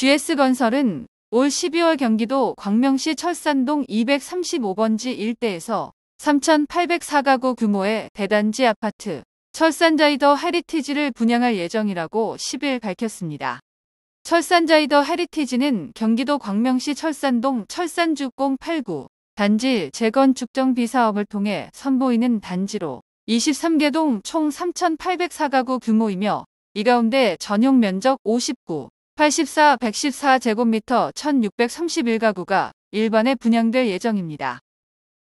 GS건설은 올 12월 경기도 광명시 철산동 235번지 일대에서 3,804가구 규모의 대단지 아파트 철산자이더 헤리티지를 분양할 예정이라고 10일 밝혔습니다. 철산자이더 헤리티지는 경기도 광명시 철산동 철산주공 8구 단지 재건축정비 사업을 통해 선보이는 단지로 23개 동총 3,804가구 규모이며 이 가운데 전용 면적 59, 84, 114제곱미터 1631가구가 일반에 분양될 예정입니다.